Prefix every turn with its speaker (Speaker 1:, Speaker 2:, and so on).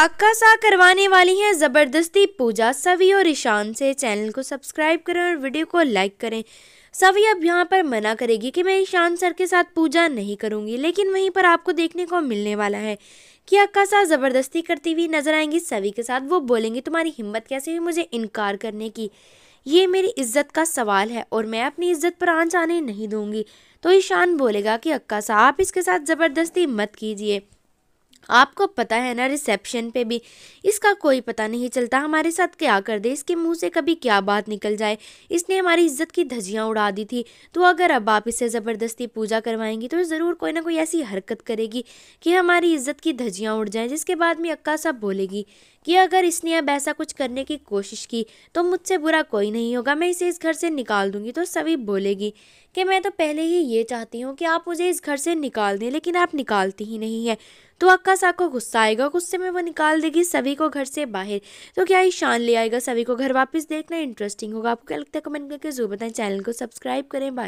Speaker 1: अक्का सा करवाने वाली हैं ज़बरदस्ती पूजा सभी और ईशान से चैनल को सब्सक्राइब करें और वीडियो को लाइक करें सभी अब यहाँ पर मना करेगी कि मैं ईशान सर के साथ पूजा नहीं करूँगी लेकिन वहीं पर आपको देखने को मिलने वाला है कि अक्का सा ज़बरदस्ती करती हुई नज़र आएंगी सभी के साथ वो बोलेंगी तुम्हारी हिम्मत कैसे हुई मुझे इनकार करने की ये मेरी इज्जत का सवाल है और मैं अपनी इज्जत पर आंच आने नहीं दूंगी तो ईशान बोलेगा कि अक्का सा आप इसके साथ ज़बरदस्ती मत कीजिए आपको पता है ना रिसेप्शन पे भी इसका कोई पता नहीं चलता हमारे साथ क्या कर दे इसके मुंह से कभी क्या बात निकल जाए इसने हमारी इज्जत की धजियाँ उड़ा दी थी तो अगर अब आप इससे ज़बरदस्ती पूजा करवाएंगी तो ज़रूर कोई ना कोई ऐसी हरकत करेगी कि हमारी इज्जत की धजियाँ उड़ जाएँ जिसके बाद में अक्का साहब बोलेगी कि अगर इसने अब ऐसा कुछ करने की कोशिश की तो मुझसे बुरा कोई नहीं होगा मैं इसे इस घर से निकाल दूंगी तो सभी बोलेगी कि मैं तो पहले ही ये चाहती हूँ कि आप मुझे इस घर से निकाल दें लेकिन आप निकालती ही नहीं है तो अक्का को गुस्सा आएगा गुस्से में वो निकाल देगी सभी को घर से बाहर तो क्या ईशान ले आएगा सभी को घर वापस देखना इंटरेस्टिंग होगा आपको क्या लगता है कमेंट करके जरूर बताएं चैनल को सब्सक्राइब करें बाय